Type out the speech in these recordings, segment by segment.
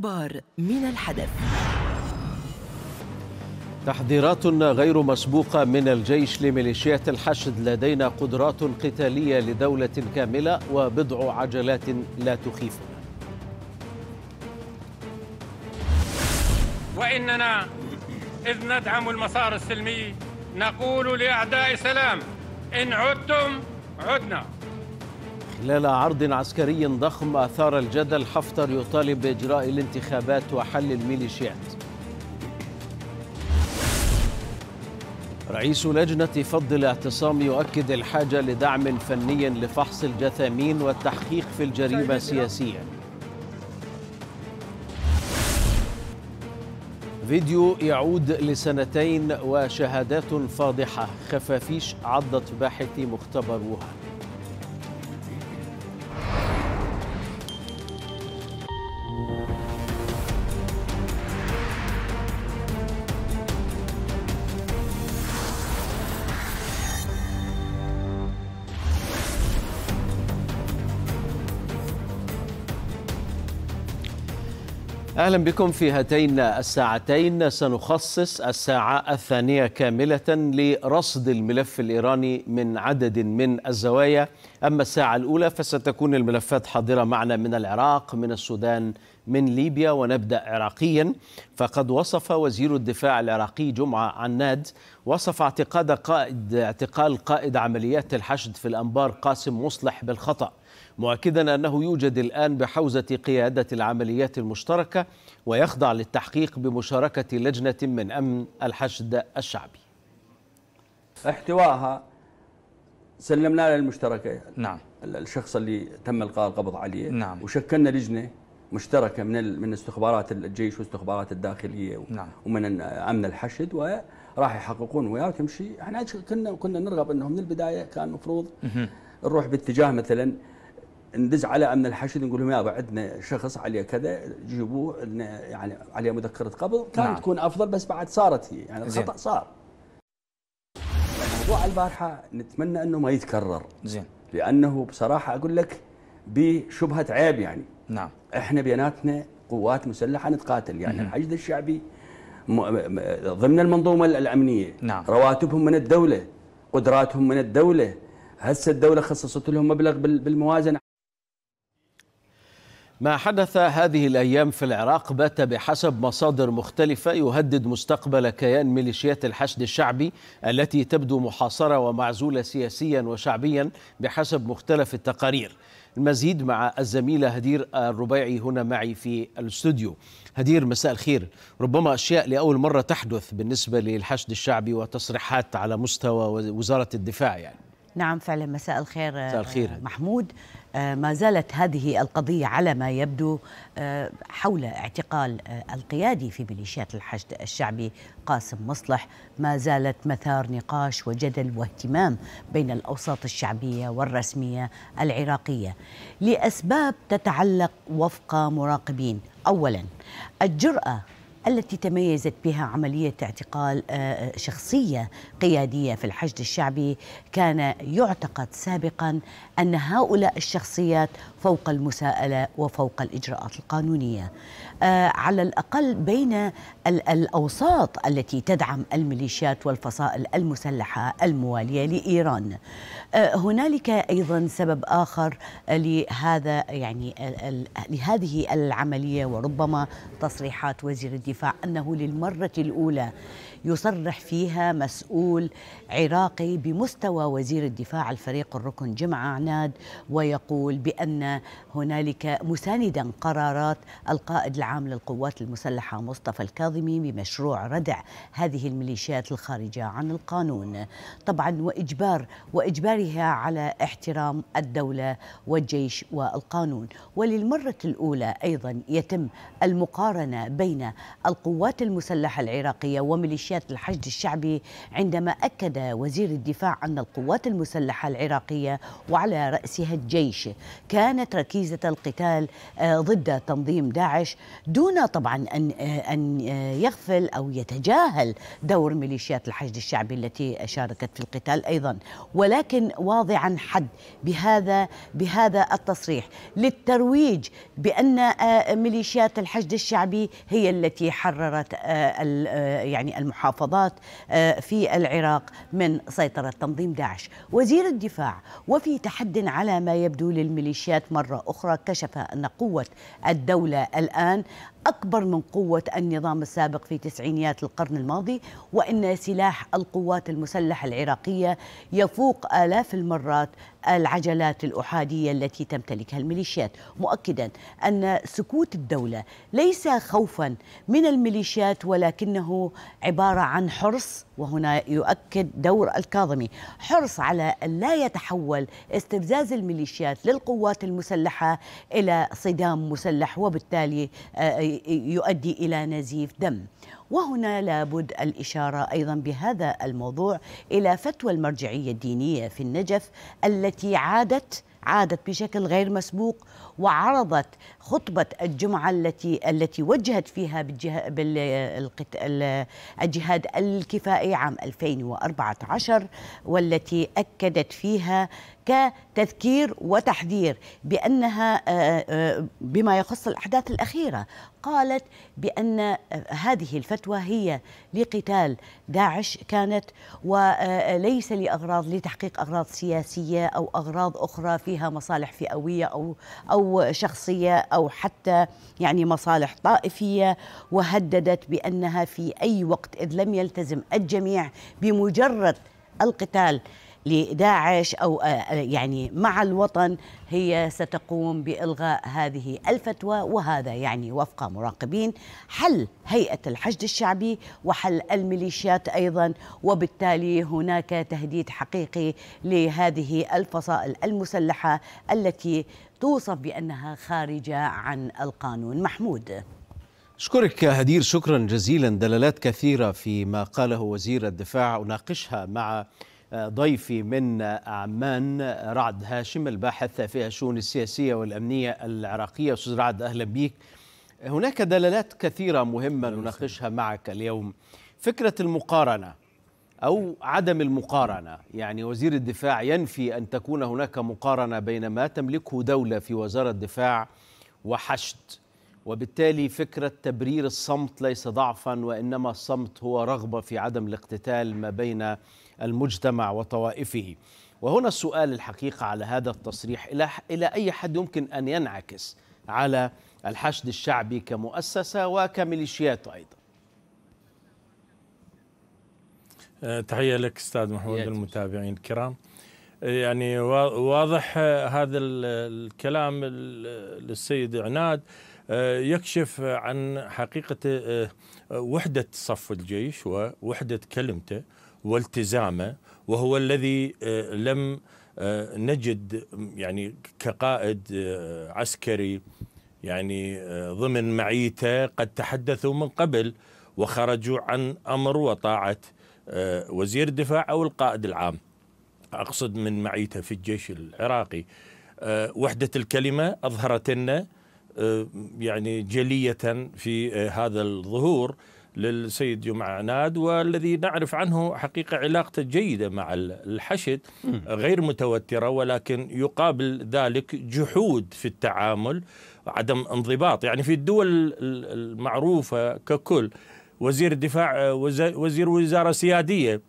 الأخبار من الحدث تحذيرات غير مسبوقة من الجيش لميليشيات الحشد لدينا قدرات قتالية لدولة كاملة وبضع عجلات لا تخيفنا وإننا إذ ندعم المسار السلمي نقول لأعداء السلام إن عدتم عدنا خلال عرض عسكري ضخم أثار الجدل حفتر يطالب بإجراء الانتخابات وحل الميليشيات رئيس لجنة فض الاعتصام يؤكد الحاجة لدعم فني لفحص الجثامين والتحقيق في الجريمة سياسيا فيديو يعود لسنتين وشهادات فاضحة خفافيش عضت باحثي مختبر وهان أهلا بكم في هاتين الساعتين سنخصص الساعة الثانية كاملة لرصد الملف الإيراني من عدد من الزوايا أما الساعة الأولى فستكون الملفات حاضرة معنا من العراق من السودان من ليبيا ونبدا عراقيا فقد وصف وزير الدفاع العراقي جمعه عناد وصف اعتقاد قائد اعتقال قائد عمليات الحشد في الانبار قاسم مصلح بالخطا مؤكدا انه يوجد الان بحوزه قياده العمليات المشتركه ويخضع للتحقيق بمشاركه لجنه من امن الحشد الشعبي. احتوائها سلمناه للمشتركه نعم الشخص اللي تم القاء القبض عليه نعم وشكلنا لجنه مشتركه من من استخبارات الجيش واستخبارات الداخليه نعم. ومن امن الحشد وراح يحققون وياه وتمشي احنا كنا كنا نرغب انه من البدايه كان المفروض نروح باتجاه مثلا ندز على امن الحشد نقول لهم يابا عندنا شخص عليه كذا جيبوه يعني عليه مذكره قبض كانت نعم. تكون افضل بس بعد صارت هي يعني الخطا صار الموضوع البارحه نتمنى انه ما يتكرر زين لانه بصراحه اقول لك بشبهه عيب يعني نعم احنا بيناتنا قوات مسلحه نتقاتل يعني مم. الحشد الشعبي ضمن المنظومه الامنيه نعم. رواتبهم من الدوله قدراتهم من الدوله هسه الدوله خصصت لهم مبلغ بالموازنه ما حدث هذه الايام في العراق بات بحسب مصادر مختلفه يهدد مستقبل كيان ميليشيات الحشد الشعبي التي تبدو محاصره ومعزوله سياسيا وشعبيا بحسب مختلف التقارير المزيد مع الزميله هدير الربيعي هنا معي في الاستوديو. هدير مساء الخير، ربما اشياء لاول مره تحدث بالنسبه للحشد الشعبي وتصريحات على مستوى وزاره الدفاع يعني. نعم فعلا مساء الخير, مساء الخير. محمود آه، ما زالت هذه القضية على ما يبدو آه، حول اعتقال آه، القيادي في ميليشيات الحشد الشعبي قاسم مصلح ما زالت مثار نقاش وجدل واهتمام بين الأوساط الشعبية والرسمية العراقية لأسباب تتعلق وفق مراقبين أولا الجرأة التي تميزت بها عملية اعتقال شخصية قيادية في الحشد الشعبي كان يعتقد سابقا أن هؤلاء الشخصيات فوق المساءلة وفوق الإجراءات القانونية آه، على الأقل بين الأوساط التي تدعم الميليشيات والفصائل المسلحة الموالية لإيران آه، هنالك أيضا سبب آخر لهذا يعني لهذه العملية وربما تصريحات وزير الدفاع أنه للمرة الأولى يصرح فيها مسؤول عراقي بمستوى وزير الدفاع الفريق الركن جمعة عناد ويقول بأن هنالك مساندا قرارات القائد العام للقوات المسلحة مصطفى الكاظمي بمشروع ردع هذه الميليشيات الخارجة عن القانون طبعا وإجبار وإجبارها على احترام الدولة والجيش والقانون وللمرة الأولى أيضا يتم المقارنة بين القوات المسلحة العراقية وميليشيات ميليشيات الحشد الشعبي عندما أكد وزير الدفاع أن القوات المسلحة العراقية وعلى رأسها الجيش كانت ركيزة القتال آه، ضد تنظيم داعش دون طبعا أن آه، أن آه، يغفل أو يتجاهل دور ميليشيات الحشد الشعبي التي شاركت في القتال أيضا ولكن واضعا حد بهذا بهذا التصريح للترويج بأن ميليشيات الحشد الشعبي هي التي حررت يعني المحافظة محافظات آه، في العراق من سيطرة تنظيم داعش وزير الدفاع وفي تحد على ما يبدو للميليشيات مرة أخرى كشف أن قوة الدولة الآن أكبر من قوة النظام السابق في تسعينيات القرن الماضي وإن سلاح القوات المسلحة العراقية يفوق آلاف المرات العجلات الأحادية التي تمتلكها الميليشيات مؤكدا أن سكوت الدولة ليس خوفا من الميليشيات ولكنه عبارة عن حرص وهنا يؤكد دور الكاظمي حرص على أن لا يتحول استفزاز الميليشيات للقوات المسلحة إلى صدام مسلح وبالتالي آه، يؤدي إلى نزيف دم وهنا لابد الإشارة أيضا بهذا الموضوع إلى فتوى المرجعية الدينية في النجف التي عادت عادت بشكل غير مسبوق وعرضت خطبة الجمعة التي التي وجهت فيها بالجهاد الكفائي عام 2014 والتي أكدت فيها كتذكير وتحذير بأنها آه، آه، بما يخص الأحداث الأخيرة قالت بأن هذه الفتوى هي لقتال داعش كانت وليس آه، لأغراض لتحقيق أغراض سياسية أو أغراض أخرى فيها مصالح فئوية أو أو او شخصيه او حتى يعني مصالح طائفيه وهددت بانها في اي وقت اذ لم يلتزم الجميع بمجرد القتال لداعش او آه، آه، يعني مع الوطن هي ستقوم بالغاء هذه الفتوى وهذا يعني وفق مراقبين حل هيئه الحشد الشعبي وحل الميليشيات ايضا وبالتالي هناك تهديد حقيقي لهذه الفصائل المسلحه التي توصف بانها خارجه عن القانون محمود أشكرك هدير شكرا جزيلا دلالات كثيرة فيما قاله وزير الدفاع أناقشها مع ضيفي من عمان رعد هاشم الباحث في الشؤون السياسية والأمنية العراقية أستاذ رعد أهلا بك هناك دلالات كثيرة مهمة نناقشها معك اليوم فكرة المقارنة أو عدم المقارنة يعني وزير الدفاع ينفي أن تكون هناك مقارنة بين ما تملكه دولة في وزارة الدفاع وحشد وبالتالي فكرة تبرير الصمت ليس ضعفا وإنما الصمت هو رغبة في عدم الاقتتال ما بين المجتمع وطوائفه وهنا السؤال الحقيقه على هذا التصريح الى الى اي حد يمكن ان ينعكس على الحشد الشعبي كمؤسسه وكميليشيات ايضا أه، تحيه لك استاذ محمود المتابعين الكرام أه، يعني واضح أه، هذا الكلام للسيد عناد يكشف عن حقيقة وحدة صف الجيش ووحدة كلمته والتزامه وهو الذي آه، لم آه، نجد يعني كقائد آه، عسكري يعني ضمن معيته قد تحدثوا من قبل وخرجوا عن امر وطاعه وزير الدفاع او القائد العام اقصد من معيته في الجيش العراقي وحده الكلمه اظهرت لنا يعني جليه في هذا الظهور للسيد جمعة عناد والذي نعرف عنه حقيقة علاقته جيدة مع الحشد غير متوترة ولكن يقابل ذلك جحود في التعامل عدم انضباط يعني في الدول المعروفة ككل وزير دفاع وزير وزارة سيادية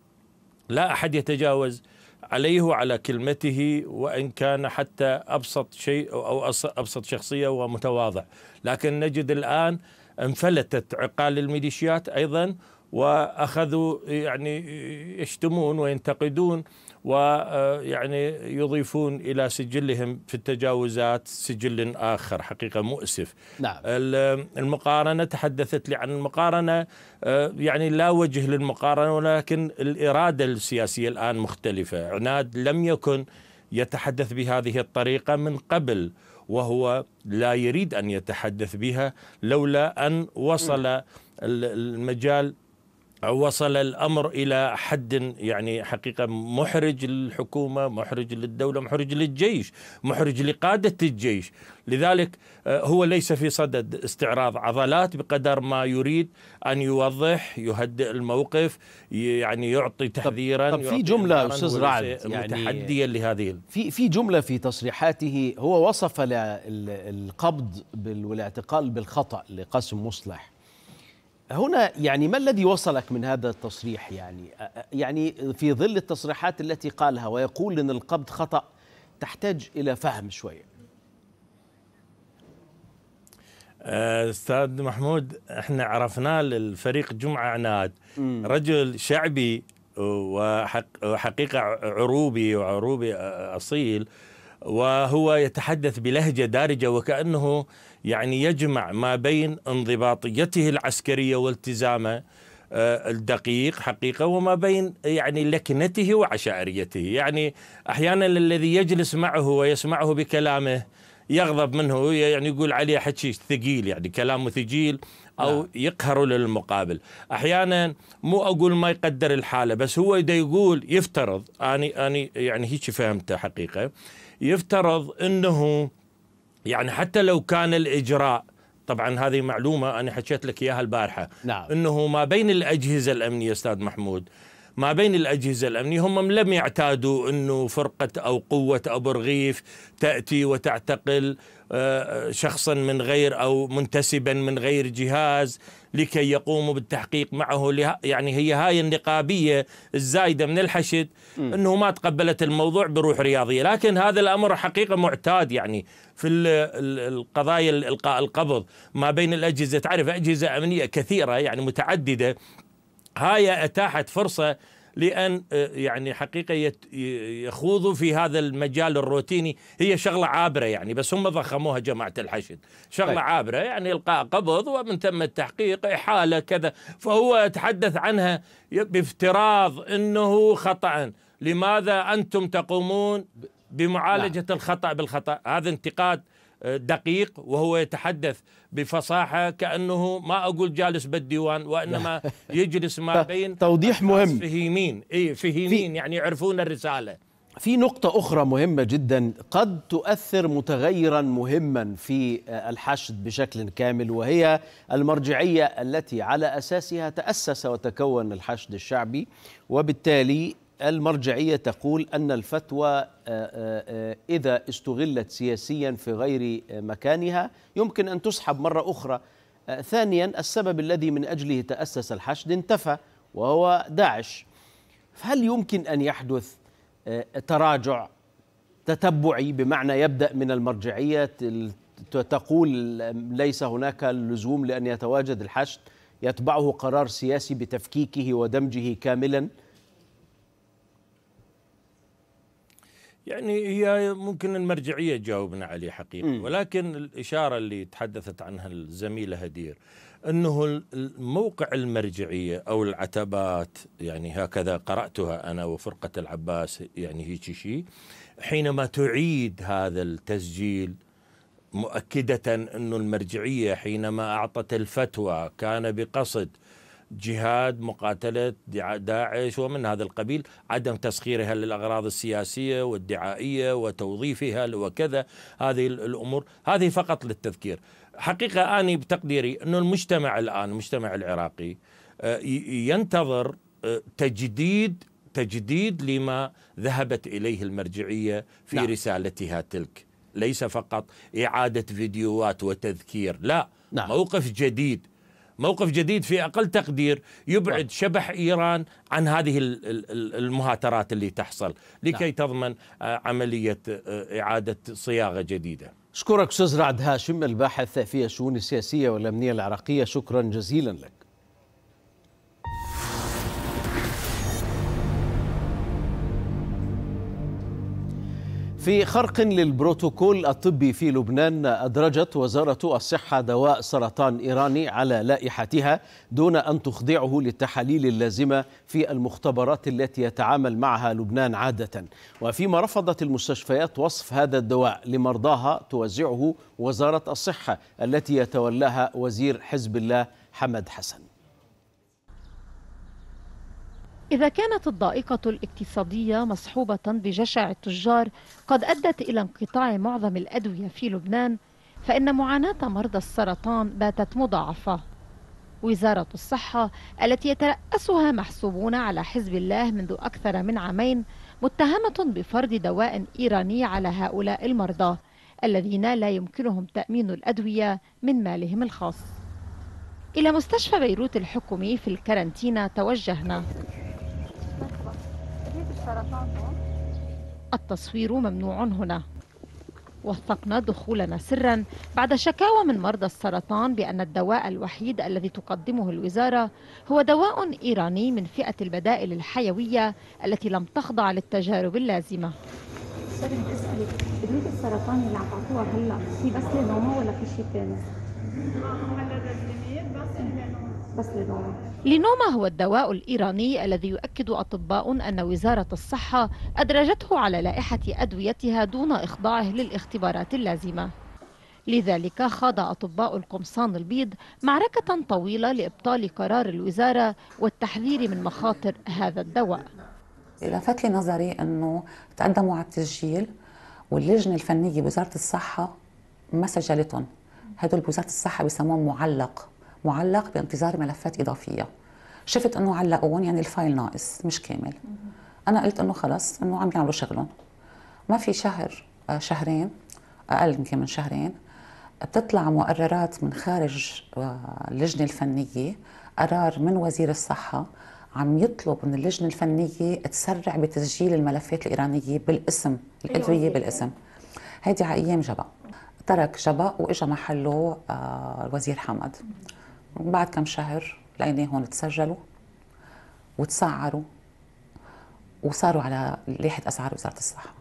لا أحد يتجاوز عليه وعلى كلمته وان كان حتى ابسط شيء او ابسط شخصيه ومتواضع، لكن نجد الان انفلتت عقال الميليشيات ايضا واخذوا يعني يشتمون وينتقدون ويعني آه، يضيفون الى سجلهم في التجاوزات سجل اخر حقيقه مؤسف. نعم. المقارنه تحدثت لي عن المقارنه آه، يعني لا وجه للمقارنه ولكن الاراده السياسيه الان مختلفه، عناد لم يكن يتحدث بهذه الطريقه من قبل وهو لا يريد ان يتحدث بها لولا ان وصل المجال وصل الامر الى حد يعني حقيقه محرج للحكومه، محرج للدوله، محرج للجيش، محرج لقاده الجيش، لذلك آه، هو ليس في صدد استعراض عضلات بقدر ما يريد ان يوضح، يهدئ الموقف، يعني يعطي تحذيرا طب, طب في جمله استاذ رعد يعني متحديا لهذه في في جمله في تصريحاته هو وصف القبض والاعتقال بالخطا لقاسم مصلح هنا يعني ما الذي وصلك من هذا التصريح يعني يعني في ظل التصريحات التي قالها ويقول ان القبض خطأ تحتاج الى فهم شويه استاذ محمود احنا عرفناه للفريق جمعه عناد رجل شعبي وحقيقه عروبي وعروبي اصيل وهو يتحدث بلهجة دارجة وكأنه يعني يجمع ما بين انضباطيته العسكرية والتزامه آه، الدقيق حقيقة وما بين يعني لكنته وعشائريته يعني أحيانا الذي يجلس معه ويسمعه بكلامه يغضب منه يعني يقول عليه حكي ثقيل يعني كلامه ثقيل او لا. نعم. يقهر للمقابل احيانا مو اقول ما يقدر الحاله بس هو اذا يقول يفترض اني اني يعني هيك فهمته حقيقه يفترض انه يعني حتى لو كان الاجراء طبعا هذه معلومه انا حكيت لك اياها البارحه نعم. انه ما بين الاجهزه الامنيه استاذ محمود ما بين الأجهزة الأمنية هم لم يعتادوا أنه فرقة أو قوة أبو رغيف تأتي وتعتقل آه، شخصا من غير أو منتسبا من غير جهاز لكي يقوموا بالتحقيق معه يعني هي هاي النقابية الزايدة من الحشد أنه ما تقبلت الموضوع بروح رياضية لكن هذا الأمر حقيقة معتاد يعني في القضايا القاء القبض ما بين الأجهزة تعرف أجهزة أمنية كثيرة يعني متعددة هاي أتاحت فرصة لان آه، يعني حقيقه يخوضوا في هذا المجال الروتيني هي شغله عابره يعني بس هم ضخموها جماعه الحشد شغله طيب. عابره يعني القاء قبض ومن ثم التحقيق احاله كذا فهو يتحدث عنها بافتراض انه خطا لماذا انتم تقومون بمعالجه لا. نعم. الخطا بالخطا هذا انتقاد دقيق وهو يتحدث بفصاحة كأنه ما أقول جالس بالديوان وإنما يجلس ما بين توضيح مهم فهيمين إيه فهيمين يعني يعرفون الرسالة في نقطة أخرى مهمة جدا قد تؤثر متغيرا مهما في آه، الحشد بشكل كامل وهي المرجعية التي على أساسها تأسس وتكون الحشد الشعبي وبالتالي المرجعية تقول أن الفتوى آه، آه، آه، إذا استغلت سياسيا في غير مكانها يمكن أن تسحب مرة أخرى ثانيا السبب الذي من أجله تأسس الحشد انتفى وهو داعش فهل يمكن أن يحدث تراجع تتبعي بمعنى يبدأ من المرجعية تقول ليس هناك لزوم لأن يتواجد الحشد يتبعه قرار سياسي بتفكيكه ودمجه كاملا يعني هي ممكن المرجعية تجاوبنا عليه حقيقة ولكن الإشارة اللي تحدثت عنها الزميلة هدير أنه موقع المرجعية أو العتبات يعني هكذا قرأتها أنا وفرقة العباس يعني هيك شيء حينما تعيد هذا التسجيل مؤكدة أن المرجعية حينما أعطت الفتوى كان بقصد جهاد مقاتلة داعش ومن هذا القبيل عدم تسخيرها للأغراض السياسية والدعائية وتوظيفها وكذا هذه الأمور هذه فقط للتذكير حقيقة أنا بتقديري أن المجتمع الآن المجتمع العراقي آه، ينتظر آه، تجديد تجديد لما ذهبت إليه المرجعية في نعم. رسالتها تلك ليس فقط إعادة فيديوهات وتذكير لا نعم. موقف جديد موقف جديد في اقل تقدير يبعد نعم. شبح ايران عن هذه المهاترات اللي تحصل لكي نعم. تضمن آه، عمليه آه، اعاده صياغه جديده. اشكرك استاذ رعد هاشم الباحث في الشؤون السياسيه والامنيه العراقيه شكرا جزيلا لك. في خرق للبروتوكول الطبي في لبنان أدرجت وزارة الصحة دواء سرطان إيراني على لائحتها دون أن تخضعه للتحاليل اللازمة في المختبرات التي يتعامل معها لبنان عادة وفيما رفضت المستشفيات وصف هذا الدواء لمرضاها توزعه وزارة الصحة التي يتولاها وزير حزب الله حمد حسن إذا كانت الضائقة الاقتصادية مصحوبة بجشع التجار قد أدت إلى انقطاع معظم الأدوية في لبنان فإن معاناة مرضى السرطان باتت مضاعفة وزارة الصحة التي يترأسها محسوبون على حزب الله منذ أكثر من عامين متهمة بفرض دواء إيراني على هؤلاء المرضى الذين لا يمكنهم تأمين الأدوية من مالهم الخاص إلى مستشفى بيروت الحكومي في الكارنتينا توجهنا السرطان هون التصوير ممنوع هنا وثقنا دخولنا سرا بعد شكاوى من مرضى السرطان بأن الدواء الوحيد الذي تقدمه الوزارة هو دواء إيراني من فئة البدائل الحيوية التي لم تخضع للتجارب اللازمة بدي أسألك السرطان اللي عم تعطوها هلا هي بس للنومة ولا في شيء ثاني؟ هلا بس بس لنوما لنوما هو الدواء الإيراني الذي يؤكد أطباء أن وزارة الصحة أدرجته على لائحة أدويتها دون إخضاعه للاختبارات اللازمة لذلك خاض أطباء القمصان البيض معركة طويلة لإبطال قرار الوزارة والتحذير من مخاطر هذا الدواء لفت لي نظري أنه تقدموا على التسجيل واللجنة الفنية بوزارة الصحة ما سجلتهم هدول بوزارة الصحة بيسموهم معلق معلق بانتظار ملفات اضافيه شفت انه علقون يعني الفايل ناقص مش كامل انا قلت انه خلص انه عم يعملوا شغلهم ما في شهر آه، شهرين اقل يمكن من شهرين بتطلع مقررات من خارج آه، اللجنه الفنيه قرار من وزير الصحه عم يطلب من اللجنه الفنيه تسرع بتسجيل الملفات الايرانيه بالاسم الادويه بالاسم هيدي على ايام جبا ترك جبا واجا محله آه، الوزير حمد بعد كم شهر هون تسجلوا وتسعروا وصاروا على لائحة أسعار وزارة الصحة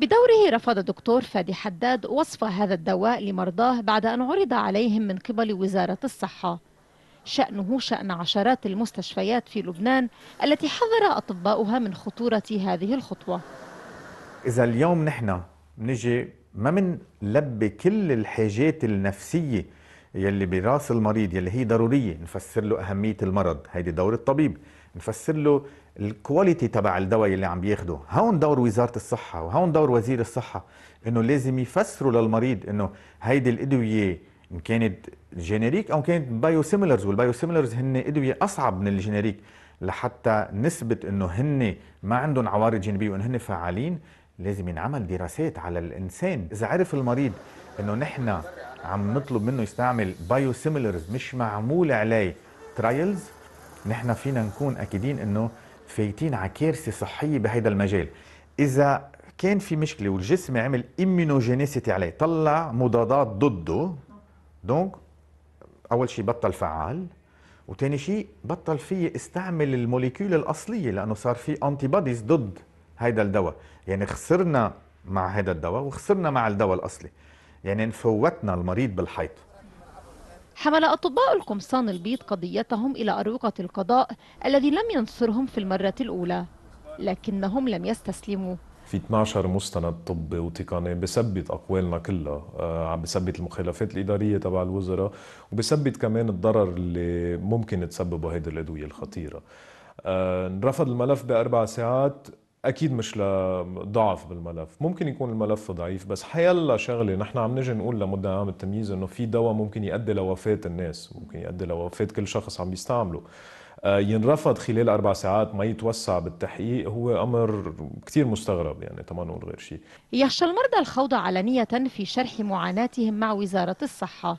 بدوره رفض دكتور فادي حداد وصف هذا الدواء لمرضاه بعد أن عرض عليهم من قبل وزارة الصحة شأنه شأن عشرات المستشفيات في لبنان التي حذر أطباؤها من خطورة هذه الخطوة إذا اليوم نحن نجي ما منلبي كل الحاجات النفسية يلي براس المريض يلي هي ضروريه نفسر له اهميه المرض هيدي دور الطبيب نفسر له الكواليتي تبع الدواء اللي عم بياخده هون دور وزاره الصحه وهون دور وزير الصحه انه لازم يفسروا للمريض انه هيدي الادويه ان كانت جينيريك او كانت بايو سيميلرز والبايو سيميلرز هن ادويه اصعب من الجينيريك لحتى نثبت انه هن ما عندهم عوارض جانبيه وانه هن فعالين لازم ينعمل دراسات على الانسان اذا عرف المريض انه نحن عم نطلب منه يستعمل بايو سيميلرز مش معمول عليه ترايلز نحن فينا نكون اكيدين انه فايتين على كارثه صحيه بهيدا المجال اذا كان في مشكله والجسم عمل ايمينوجينيسيتي عليه طلع مضادات ضده دونك اول شيء بطل فعال وثاني شيء بطل في استعمل الموليكيول الاصليه لانه صار في انتي بوديز ضد هيدا الدواء يعني خسرنا مع هذا الدواء وخسرنا مع الدواء الاصلي يعني نفوتنا المريض بالحيط حمل أطباء القمصان البيض قضيتهم إلى أروقة القضاء الذي لم ينصرهم في المرة الأولى لكنهم لم يستسلموا في 12 مستند طبي وتقني بثبت اقوالنا كلها آه، عم بثبت المخالفات الاداريه تبع الوزراء وبثبت كمان الضرر اللي ممكن تسببه هيدي الادويه الخطيره آه، رفض الملف باربع ساعات اكيد مش لضعف بالملف ممكن يكون الملف ضعيف بس حيلا شغله نحن عم نجي نقول لمده عام التمييز انه في دواء ممكن يؤدي لوفاه الناس ممكن يؤدي لوفاه كل شخص عم يستعمله آه، ينرفض خلال اربع ساعات ما يتوسع بالتحقيق هو امر كثير مستغرب يعني طبعا نقول غير شيء يخشى المرضى الخوض علنيه في شرح معاناتهم مع وزاره الصحه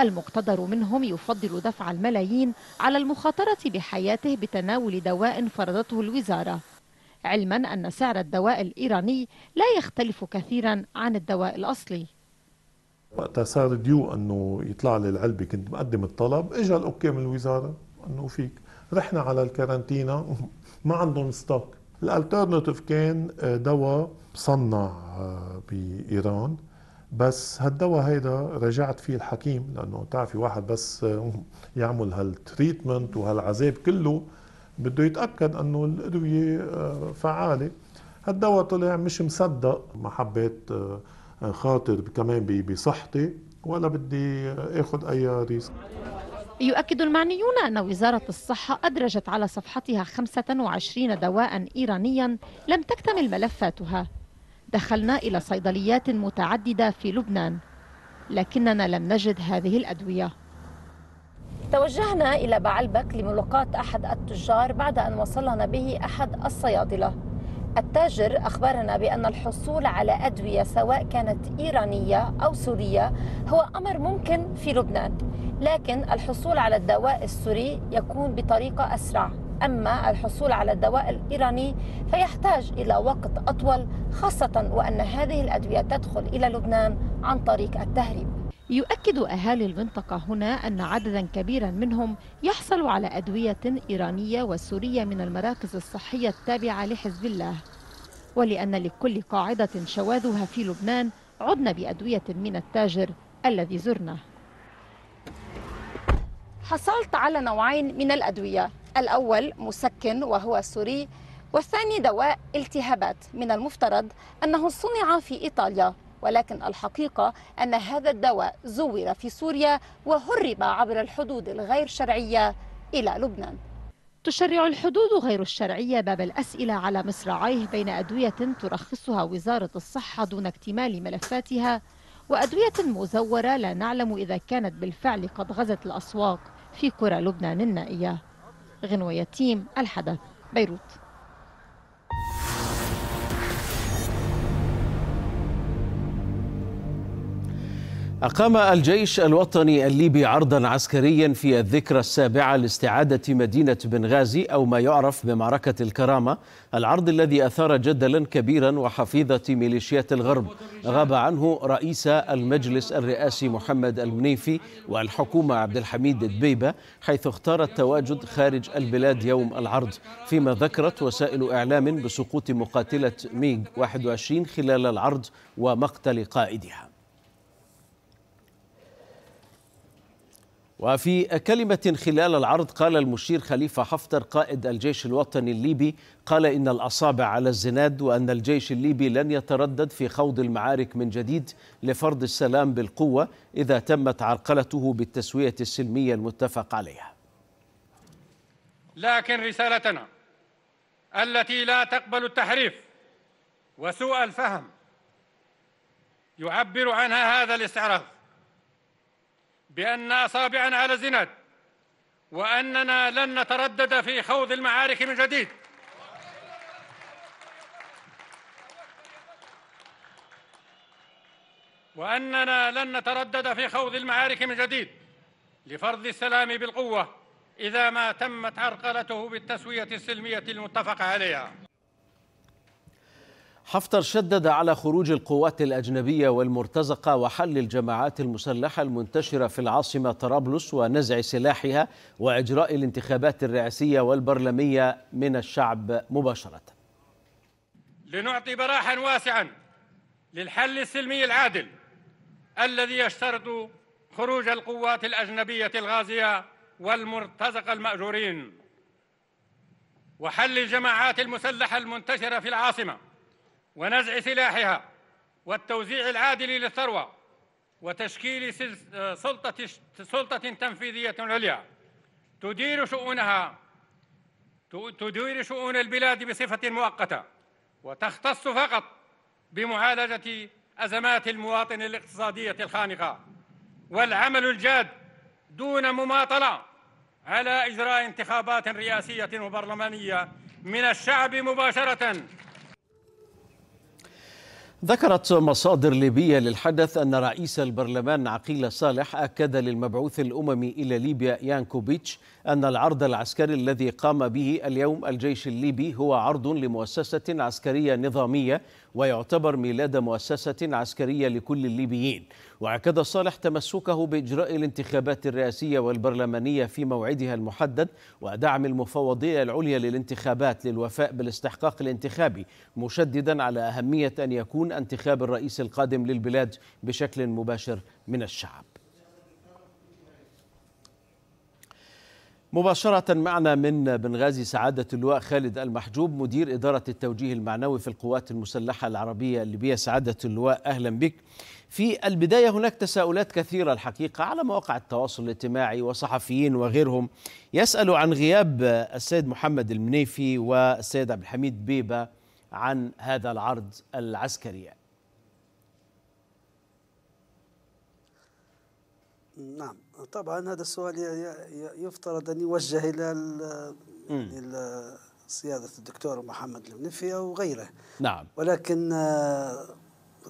المقتدر منهم يفضل دفع الملايين على المخاطره بحياته بتناول دواء فرضته الوزاره علما أن سعر الدواء الإيراني لا يختلف كثيرا عن الدواء الأصلي وقتها صار ديو انه يطلع لي العلبه كنت مقدم الطلب اجى الاوكي من الوزاره انه فيك رحنا على الكارانتينا ما عندهم ستوك الالترناتيف كان آه، دواء مصنع آه، بايران بس هالدواء هيدا رجعت فيه الحكيم لانه بتعرفي واحد بس آه، يعمل هالتريتمنت وهالعذاب كله بده يتاكد انه الادويه آه، فعاله هالدواء طلع مش مصدق ما حبيت آه، آه، خاطر كمان بصحتي ولا بدي اخذ اي ريسك يؤكد المعنيون أن وزارة الصحة أدرجت على صفحتها 25 دواء إيرانيا لم تكتمل ملفاتها دخلنا إلى صيدليات متعددة في لبنان لكننا لم نجد هذه الأدوية توجهنا إلى بعلبك لملاقاة أحد التجار بعد أن وصلنا به أحد الصيادلة التاجر أخبرنا بأن الحصول على أدوية سواء كانت إيرانية أو سورية هو أمر ممكن في لبنان لكن الحصول على الدواء السوري يكون بطريقة أسرع أما الحصول على الدواء الإيراني فيحتاج إلى وقت أطول خاصة وأن هذه الأدوية تدخل إلى لبنان عن طريق التهريب يؤكد أهالي المنطقة هنا أن عددا كبيرا منهم يحصل على أدوية إيرانية وسورية من المراكز الصحية التابعة لحزب الله ولأن لكل قاعدة شواذها في لبنان عدنا بأدوية من التاجر الذي زرناه حصلت على نوعين من الأدوية الأول مسكن وهو سوري والثاني دواء التهابات من المفترض أنه صنع في إيطاليا ولكن الحقيقة أن هذا الدواء زور في سوريا وهرب عبر الحدود الغير شرعية إلى لبنان تشرع الحدود غير الشرعية باب الأسئلة على مصراعيه بين أدوية ترخصها وزارة الصحة دون اكتمال ملفاتها وأدوية مزورة لا نعلم إذا كانت بالفعل قد غزت الأسواق في قرى لبنان النائية غنوة يتيم الحدث بيروت أقام الجيش الوطني الليبي عرضا عسكريا في الذكرى السابعة لاستعادة مدينة بنغازي أو ما يعرف بمعركة الكرامة العرض الذي أثار جدلا كبيرا وحفيظة ميليشيات الغرب غاب عنه رئيس المجلس الرئاسي محمد المنيفي والحكومة عبد الحميد الدبيبة حيث اختار التواجد خارج البلاد يوم العرض فيما ذكرت وسائل إعلام بسقوط مقاتلة ميغ 21 خلال العرض ومقتل قائدها وفي كلمة خلال العرض قال المشير خليفة حفتر قائد الجيش الوطني الليبي قال إن الأصابع على الزناد وأن الجيش الليبي لن يتردد في خوض المعارك من جديد لفرض السلام بالقوة إذا تمت عرقلته بالتسوية السلمية المتفق عليها لكن رسالتنا التي لا تقبل التحريف وسوء الفهم يعبر عنها هذا الاستعراض بأن أصابعنا على الزناد وأننا لن نتردد في خوض المعارك من جديد وأننا لن نتردد في خوض المعارك من جديد لفرض السلام بالقوة إذا ما تمت عرقلته بالتسوية السلمية المتفق عليها حفتر شدد على خروج القوات الأجنبية والمرتزقة وحل الجماعات المسلحة المنتشرة في العاصمة طرابلس ونزع سلاحها وإجراء الانتخابات الرئاسية والبرلمية من الشعب مباشرة لنعطي براحا واسعا للحل السلمي العادل الذي يشترط خروج القوات الأجنبية الغازية والمرتزقة المأجورين وحل الجماعات المسلحة المنتشرة في العاصمة ونزع سلاحها والتوزيع العادل للثروة وتشكيل آه، سلطة, سلطة تنفيذية عليا تدير شؤونها تدير شؤون البلاد بصفة مؤقتة وتختص فقط بمعالجة أزمات المواطن الاقتصادية الخانقة والعمل الجاد دون مماطلة على إجراء انتخابات رئاسية وبرلمانية من الشعب مباشرةً ذكرت مصادر ليبية للحدث أن رئيس البرلمان عقيل صالح أكد للمبعوث الأممي إلى ليبيا يانكوبيتش أن العرض العسكري الذي قام به اليوم الجيش الليبي هو عرض لمؤسسة عسكرية نظامية ويعتبر ميلاد مؤسسة عسكرية لكل الليبيين وأكد صالح تمسكه بإجراء الانتخابات الرئاسية والبرلمانية في موعدها المحدد ودعم المفوضية العليا للانتخابات للوفاء بالاستحقاق الانتخابي مشددا على أهمية أن يكون انتخاب الرئيس القادم للبلاد بشكل مباشر من الشعب مباشرة معنا من بنغازي سعادة اللواء خالد المحجوب مدير إدارة التوجيه المعنوي في القوات المسلحة العربية الليبية سعادة اللواء أهلا بك في البداية هناك تساؤلات كثيرة الحقيقة على مواقع التواصل الاجتماعي وصحفيين وغيرهم يسألوا عن غياب السيد محمد المنيفي والسيد عبد الحميد بيبة عن هذا العرض العسكري نعم طبعا هذا السؤال يفترض ان يوجه الى الى سياده الدكتور محمد المنفي او غيره نعم ولكن آه،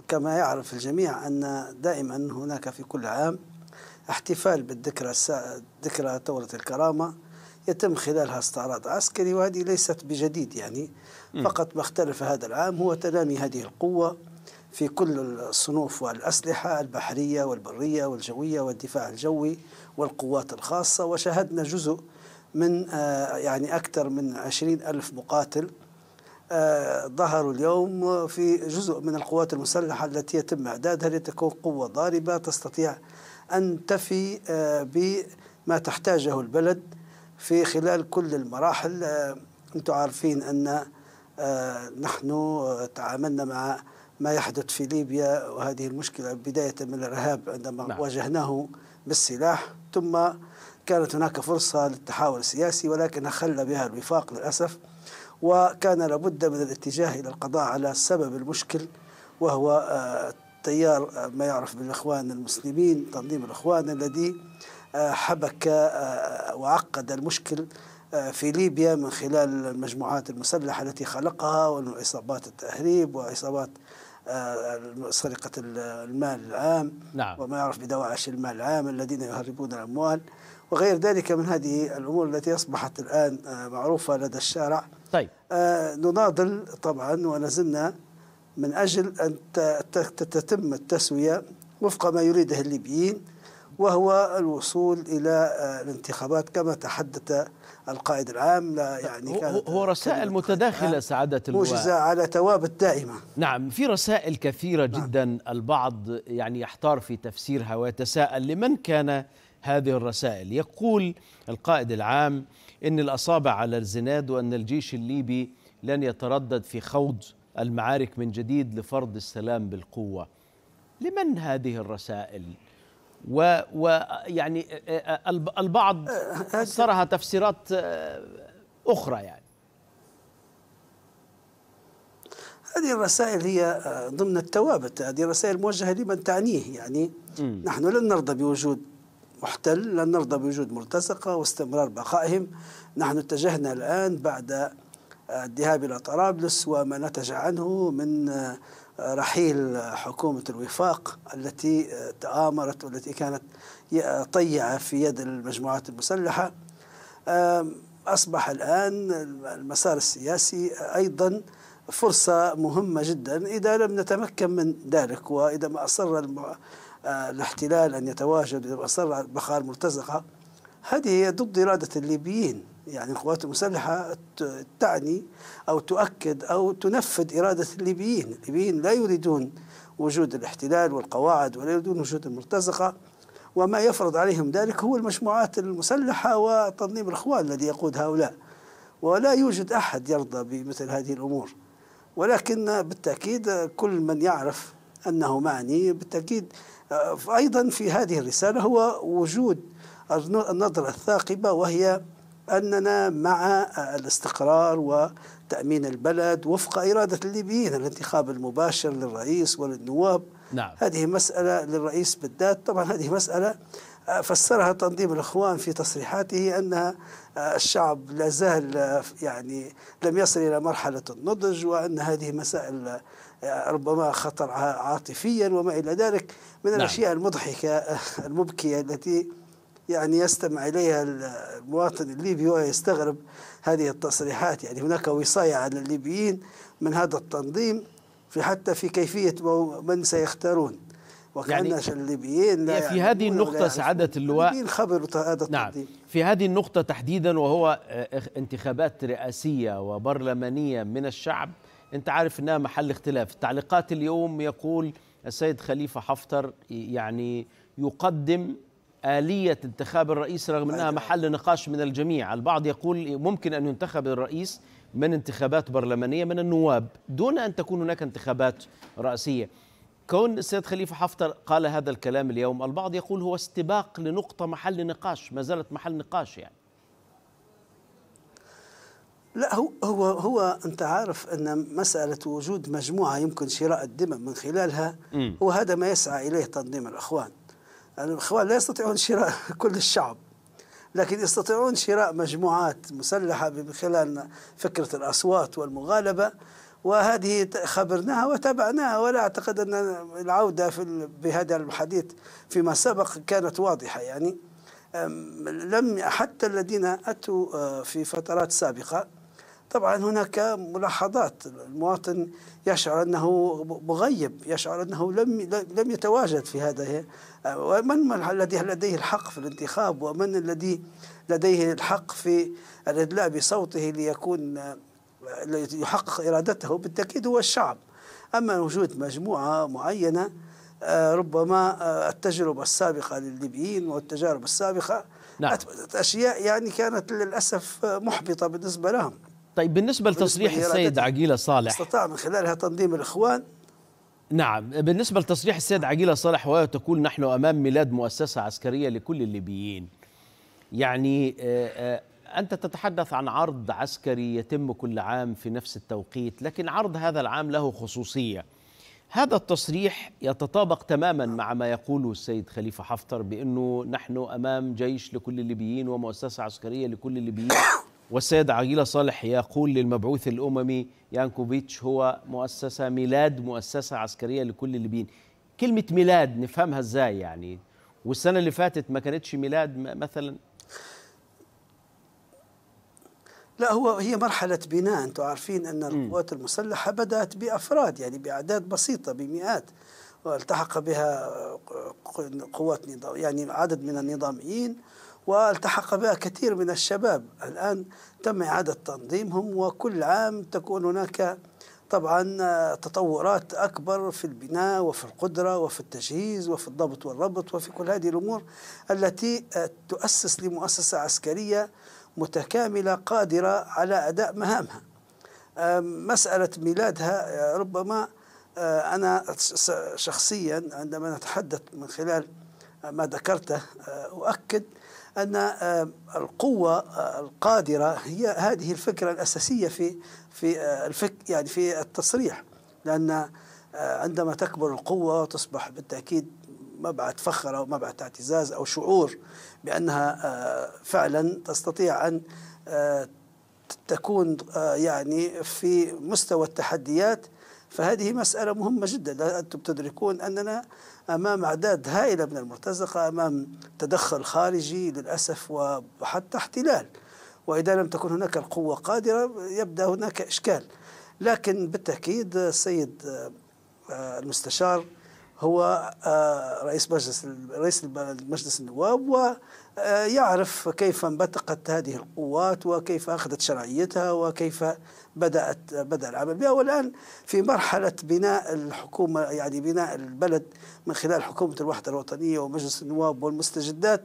كما يعرف الجميع ان دائما هناك في كل عام احتفال بالذكرى ذكرى ثوره الكرامه يتم خلالها استعراض عسكري وهذه ليست بجديد يعني فقط ما اختلف هذا العام هو تنامي هذه القوه في كل الصنوف والأسلحة البحرية والبرية والجوية والدفاع الجوي والقوات الخاصة وشاهدنا جزء من آه، يعني أكثر من عشرين ألف مقاتل آه، ظهروا اليوم في جزء من القوات المسلحة التي يتم إعدادها لتكون قوة ضاربة تستطيع أن تفي آه، بما تحتاجه البلد في خلال كل المراحل أنتم عارفين أن نحن تعاملنا مع ما يحدث في ليبيا وهذه المشكلة بداية من الإرهاب عندما نعم. واجهناه بالسلاح ثم كانت هناك فرصة للتحاور السياسي ولكن أخل بها الوفاق للأسف وكان لابد من الاتجاه إلى القضاء على سبب المشكل وهو آه، تيار آه، ما يعرف بالإخوان المسلمين تنظيم الإخوان الذي آه، حبك وعقد المشكل في ليبيا من خلال المجموعات المسلحة التي خلقها وعصابات التهريب وعصابات آه، سرقة المال العام نعم. وما يعرف بدواعش المال العام الذين يهربون الأموال وغير ذلك من هذه الأمور التي أصبحت الآن آه، معروفة لدى الشارع طيب. آه، نناضل طبعا ونزلنا من أجل أن تتم التسوية وفق ما يريده الليبيين وهو الوصول إلى الانتخابات كما تحدث القائد العام لا يعني كانت هو رسائل متداخله سعاده اللواء موجزه على توابت دائمه نعم في رسائل كثيره نعم. جدا البعض يعني يحتار في تفسيرها ويتساءل لمن كان هذه الرسائل يقول القائد العام ان الاصابع على الزناد وان الجيش الليبي لن يتردد في خوض المعارك من جديد لفرض السلام بالقوه لمن هذه الرسائل ويعني البعض أه، فسرها تفسيرات أه، أخرى يعني هذه الرسائل هي أه، ضمن التوابت هذه الرسائل موجهة لمن تعنيه يعني م. نحن لن نرضى بوجود محتل لن نرضى بوجود مرتزقة واستمرار بقائهم نحن اتجهنا الآن بعد الذهاب إلى طرابلس وما نتج عنه من رحيل حكومة الوفاق التي تآمرت والتي كانت طيعة في يد المجموعات المسلحة أصبح الآن المسار السياسي أيضا فرصة مهمة جدا إذا لم نتمكن من ذلك وإذا ما أصر الم... الاحتلال أن يتواجد وإذا ما أصر البخار مرتزقة هذه هي ضد إرادة الليبيين يعني القوات المسلحة تعني أو تؤكد أو تنفذ إرادة الليبيين الليبيين لا يريدون وجود الاحتلال والقواعد ولا يريدون وجود المرتزقة وما يفرض عليهم ذلك هو المجموعات المسلحة وتنظيم الإخوان الذي يقود هؤلاء ولا يوجد أحد يرضى بمثل هذه الأمور ولكن بالتأكيد كل من يعرف أنه معني بالتأكيد آه، أيضا في هذه الرسالة هو وجود النظرة الثاقبة وهي أننا مع الاستقرار وتأمين البلد وفق إرادة الليبيين الانتخاب المباشر للرئيس وللنواب نعم. هذه مسألة للرئيس بالذات طبعا هذه مسألة فسرها تنظيم الإخوان في تصريحاته أنها الشعب لا زال يعني لم يصل إلى مرحلة النضج وأن هذه مسائل ربما خطر عاطفيا وما إلى ذلك من نعم. الأشياء المضحكة المبكية التي يعني يستمع إليها المواطن الليبي ويستغرب هذه التصريحات يعني هناك وصاية على الليبيين من هذا التنظيم في حتى في كيفية من سيختارون وكأن يعني الليبيين لا في هذه النقطة سعادة اللواء خبر هذا نعم في هذه النقطة تحديدا وهو آه، انتخابات رئاسية وبرلمانية من الشعب أنت عارف أنها محل اختلاف التعليقات اليوم يقول السيد خليفة حفتر يعني يقدم آلية انتخاب الرئيس رغم أنها محل نقاش من الجميع البعض يقول ممكن أن ينتخب الرئيس من انتخابات برلمانية من النواب دون أن تكون هناك انتخابات رئاسية كون السيد خليفة حفتر قال هذا الكلام اليوم البعض يقول هو استباق لنقطة محل نقاش ما زالت محل نقاش يعني لا هو هو هو انت عارف ان مساله وجود مجموعه يمكن شراء الدم من خلالها م. هو هذا ما يسعى اليه تنظيم الاخوان يعني الإخوان لا يستطيعون شراء كل الشعب لكن يستطيعون شراء مجموعات مسلحة من خلال فكرة الأصوات والمغالبة وهذه خبرناها وتابعناها ولا أعتقد أن العودة في بهذا الحديث فيما سبق كانت واضحة يعني لم حتى الذين أتوا آه، في فترات سابقة طبعا هناك ملاحظات المواطن يشعر انه مغيب يشعر انه لم لم يتواجد في هذا ومن الذي لديه الحق في الانتخاب ومن الذي لديه الحق في الادلاء بصوته ليكون يحقق ارادته بالتاكيد هو الشعب اما وجود مجموعه معينه ربما التجربه السابقه للليبيين والتجارب السابقه نعم. أشياء يعني كانت للأسف محبطة بالنسبة لهم طيب بالنسبة لتصريح بالنسبة السيد عقيلة صالح استطاع من خلالها تنظيم الإخوان نعم بالنسبة لتصريح السيد عقيلة صالح وهي تقول نحن أمام ميلاد مؤسسة عسكرية لكل الليبيين يعني آه، آه، أنت تتحدث عن عرض عسكري يتم كل عام في نفس التوقيت لكن عرض هذا العام له خصوصية هذا التصريح يتطابق تماما مع ما يقوله السيد خليفة حفتر بأنه نحن أمام جيش لكل الليبيين ومؤسسة عسكرية لكل الليبيين والسيد عقيلة صالح يقول للمبعوث الأممي يانكوفيتش هو مؤسسة ميلاد مؤسسة عسكرية لكل الليبيين كلمة ميلاد نفهمها ازاي يعني والسنة اللي فاتت ما كانتش ميلاد مثلا لا هو هي مرحلة بناء أنتم عارفين أن القوات المسلحة بدأت بأفراد يعني بأعداد بسيطة بمئات والتحق بها قوات نظام يعني عدد من النظاميين والتحق بها كثير من الشباب الآن تم إعادة تنظيمهم وكل عام تكون هناك طبعا تطورات أكبر في البناء وفي القدرة وفي التجهيز وفي الضبط والربط وفي كل هذه الأمور التي تؤسس لمؤسسة عسكرية متكاملة قادرة على أداء مهامها مسألة ميلادها ربما أه، أنا شخصيا عندما نتحدث من خلال ما ذكرته أه، أؤكد أن آه، القوة آه، القادرة هي هذه الفكرة الأساسية في في آه، الفك يعني في التصريح لأن عندما تكبر القوة تصبح بالتأكيد مبعث فخر أو مبعث اعتزاز أو شعور بأنها فعلا تستطيع أن تكون يعني في مستوى التحديات فهذه مسألة مهمة جدا أنتم تدركون أننا أمام أعداد هائلة من المرتزقة أمام تدخل خارجي للأسف وحتى احتلال وإذا لم تكن هناك القوة قادرة يبدأ هناك إشكال لكن بالتأكيد السيد آه، المستشار هو آه، رئيس مجلس رئيس مجلس النواب آه، يعرف كيف انبثقت هذه القوات وكيف أخذت شرعيتها وكيف بدأت بدأ العمل بها والآن في مرحلة بناء الحكومة يعني بناء البلد من خلال حكومة الوحدة الوطنية ومجلس النواب والمستجدات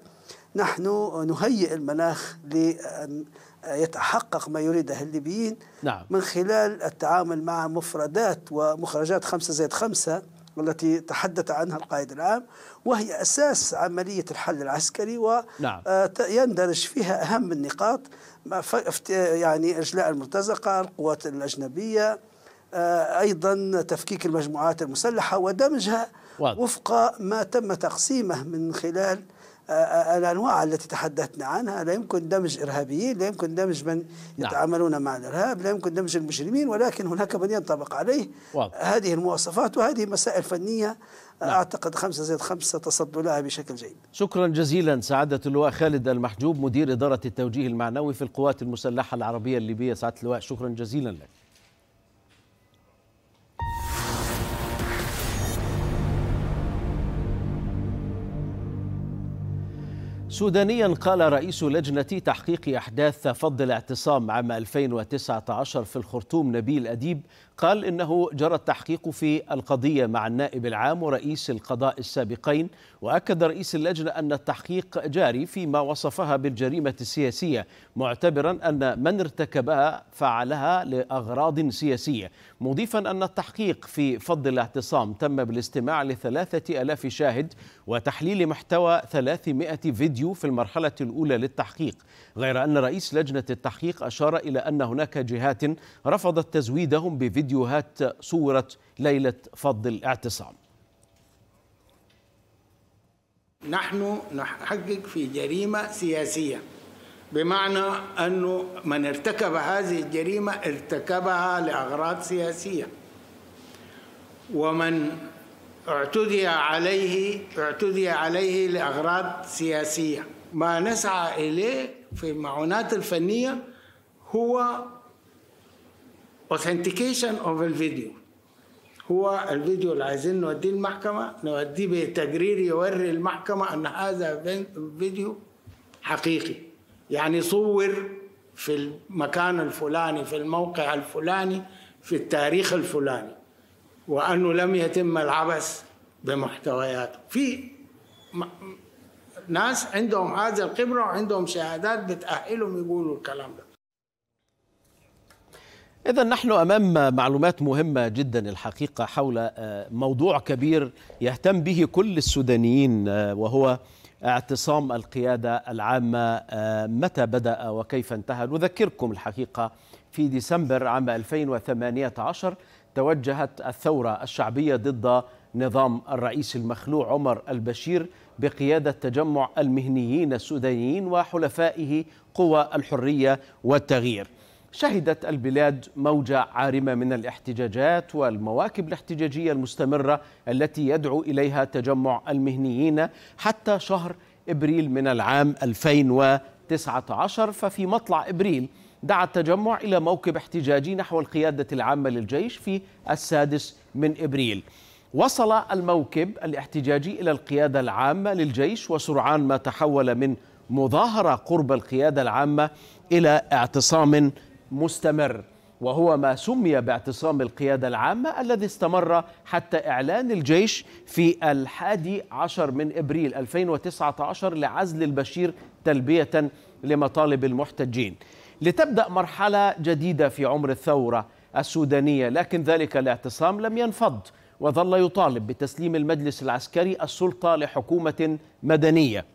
نحن نهيئ المناخ لأن يتحقق ما يريده الليبيين نعم. من خلال التعامل مع مفردات ومخرجات خمسة زائد خمسة التي تحدث عنها القائد العام وهي أساس عملية الحل العسكري ويندرج نعم. آه، فيها أهم النقاط يعني إجلاء المرتزقة القوات الأجنبية آه، أيضا تفكيك المجموعات المسلحة ودمجها وفق ما تم تقسيمه من خلال الأنواع التي تحدثنا عنها لا يمكن دمج إرهابيين لا يمكن دمج من نعم. يتعاملون نعم. مع الإرهاب لا يمكن دمج المجرمين ولكن هناك من ينطبق عليه واضح. هذه المواصفات وهذه مسائل فنية نعم. أعتقد خمسة زائد خمسة تصدوا لها بشكل جيد شكرا جزيلا سعادة اللواء خالد المحجوب مدير إدارة التوجيه المعنوي في القوات المسلحة العربية الليبية سعادة اللواء شكرا جزيلا لك سودانيا قال رئيس لجنة تحقيق أحداث فض الاعتصام عام 2019 في الخرطوم نبيل أديب قال إنه جرى التحقيق في القضية مع النائب العام ورئيس القضاء السابقين وأكد رئيس اللجنة أن التحقيق جاري فيما وصفها بالجريمة السياسية معتبرا أن من ارتكبها فعلها لأغراض سياسية مضيفا أن التحقيق في فض الاعتصام تم بالاستماع لثلاثة ألاف شاهد وتحليل محتوى 300 فيديو في المرحلة الأولى للتحقيق غير أن رئيس لجنة التحقيق أشار إلى أن هناك جهات رفضت تزويدهم بفيديوهات صورت ليلة فض الاعتصام نحن نحقق في جريمة سياسية بمعنى أنه من ارتكب هذه الجريمة ارتكبها لأغراض سياسية ومن اعتدي عليه اعتدي عليه لأغراض سياسية ما نسعى إليه في المعونات الفنية هو authentication of الفيديو هو الفيديو اللي عايزين نوديه المحكمة نوديه بتقرير يوري المحكمة أن هذا فيديو حقيقي يعني صور في المكان الفلاني في الموقع الفلاني في التاريخ الفلاني وأنه لم يتم العبث بمحتوياته في ناس عندهم هذا الخبرة وعندهم شهادات بتأهلهم يقولوا الكلام ده إذا نحن أمام معلومات مهمة جدا الحقيقة حول آه، موضوع كبير يهتم به كل السودانيين آه، وهو اعتصام القيادة العامة آه، متى بدأ وكيف انتهى نذكركم الحقيقة في ديسمبر عام 2018 توجهت الثورة الشعبية ضد نظام الرئيس المخلوع عمر البشير بقيادة تجمع المهنيين السودانيين وحلفائه قوى الحرية والتغيير شهدت البلاد موجة عارمة من الاحتجاجات والمواكب الاحتجاجية المستمرة التي يدعو إليها تجمع المهنيين حتى شهر إبريل من العام 2019 ففي مطلع إبريل دعا التجمع إلى موكب احتجاجي نحو القيادة العامة للجيش في السادس من إبريل وصل الموكب الاحتجاجي إلى القيادة العامة للجيش وسرعان ما تحول من مظاهرة قرب القيادة العامة إلى اعتصام مستمر وهو ما سمي باعتصام القيادة العامة الذي استمر حتى إعلان الجيش في الحادي عشر من إبريل 2019 لعزل البشير تلبية لمطالب المحتجين لتبدأ مرحلة جديدة في عمر الثورة السودانية لكن ذلك الاعتصام لم ينفض وظل يطالب بتسليم المجلس العسكري السلطة لحكومة مدنية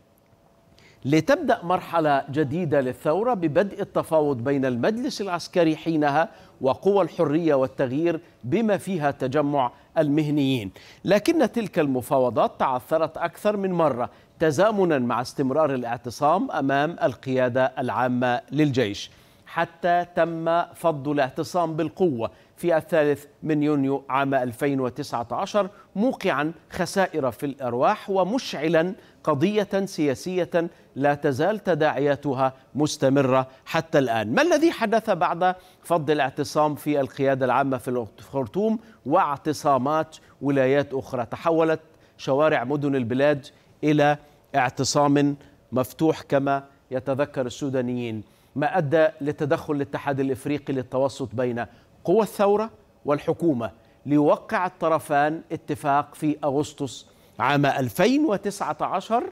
لتبدأ مرحلة جديدة للثورة ببدء التفاوض بين المجلس العسكري حينها وقوى الحرية والتغيير بما فيها تجمع المهنيين لكن تلك المفاوضات تعثرت أكثر من مرة تزامنا مع استمرار الاعتصام أمام القيادة العامة للجيش حتى تم فض الاعتصام بالقوة في الثالث من يونيو عام 2019 موقعا خسائر في الارواح ومشعلا قضيه سياسيه لا تزال تداعياتها مستمره حتى الان. ما الذي حدث بعد فض الاعتصام في القياده العامه في الخرطوم واعتصامات ولايات اخرى؟ تحولت شوارع مدن البلاد الى اعتصام مفتوح كما يتذكر السودانيين ما ادى لتدخل الاتحاد الافريقي للتوسط بين قوى الثورة والحكومة ليوقع الطرفان اتفاق في أغسطس عام 2019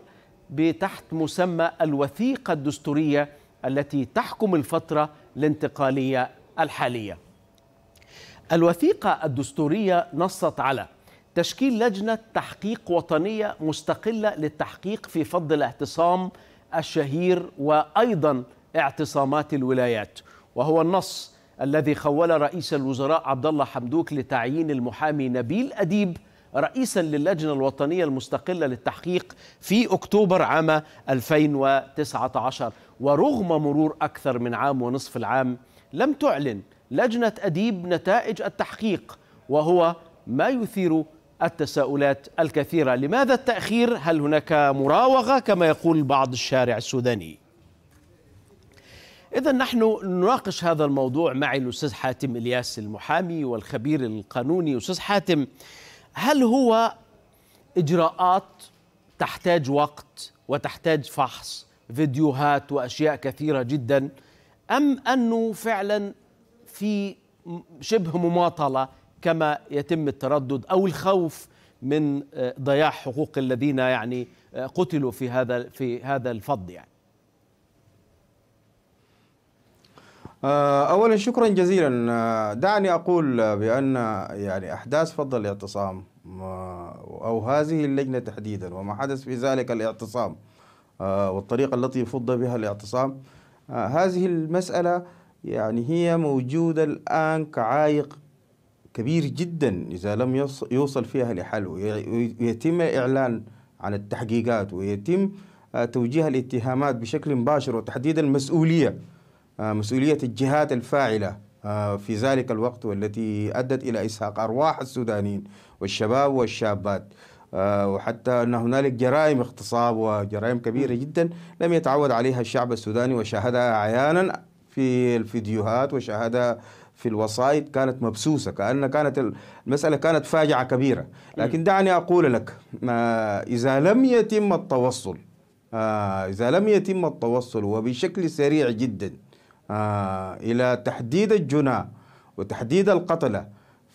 بتحت مسمى الوثيقة الدستورية التي تحكم الفترة الانتقالية الحالية الوثيقة الدستورية نصت على تشكيل لجنة تحقيق وطنية مستقلة للتحقيق في فض الاعتصام الشهير وأيضا اعتصامات الولايات وهو النص الذي خول رئيس الوزراء عبد الله حمدوك لتعيين المحامي نبيل أديب رئيسا للجنة الوطنية المستقلة للتحقيق في أكتوبر عام 2019 ورغم مرور أكثر من عام ونصف العام لم تعلن لجنة أديب نتائج التحقيق وهو ما يثير التساؤلات الكثيرة لماذا التأخير؟ هل هناك مراوغة كما يقول بعض الشارع السوداني؟ إذا نحن نناقش هذا الموضوع معي الأستاذ حاتم إلياس المحامي والخبير القانوني أستاذ حاتم هل هو إجراءات تحتاج وقت وتحتاج فحص فيديوهات وأشياء كثيرة جدا أم أنه فعلا في شبه مماطلة كما يتم التردد أو الخوف من ضياع حقوق الذين يعني قتلوا في هذا في هذا الفض يعني آه، اولا شكرا جزيلا آه، دعني اقول بان يعني احداث فض الاعتصام آه، او هذه اللجنه تحديدا وما حدث في ذلك الاعتصام والطريقه التي فض بها الاعتصام هذه المساله يعني هي موجوده الان كعائق كبير جدا اذا لم يوصل فيها لحل ويتم اعلان عن التحقيقات ويتم توجيه الاتهامات بشكل مباشر وتحديد المسؤوليه آه، مسؤولية الجهات الفاعلة آه، في ذلك الوقت والتي أدت إلى إسهاق أرواح السودانيين والشباب والشابات آه، وحتى أن هنالك جرائم اغتصاب وجرائم كبيرة جدا لم يتعود عليها الشعب السوداني وشاهدها عيانا في الفيديوهات وشاهدها في الوسائط كانت مبسوسة كأن كانت المسألة كانت فاجعة كبيرة لكن دعني أقول لك ما إذا لم يتم التوصل آه إذا لم يتم التوصل وبشكل سريع جدا آه، إلى تحديد الجنى وتحديد القتلة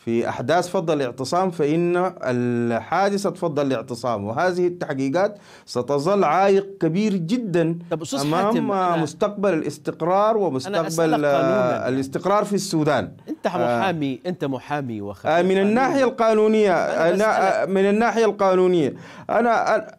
في أحداث فض الاعتصام فإن الحادثة فض الاعتصام وهذه التحقيقات ستظل عائق كبير جدا طب أمام حاتم مستقبل الاستقرار ومستقبل آه، الاستقرار في السودان أنت آه، محامي آه أنت محامي وخبير من الناحية القانونية أنا من الناحية القانونية أنا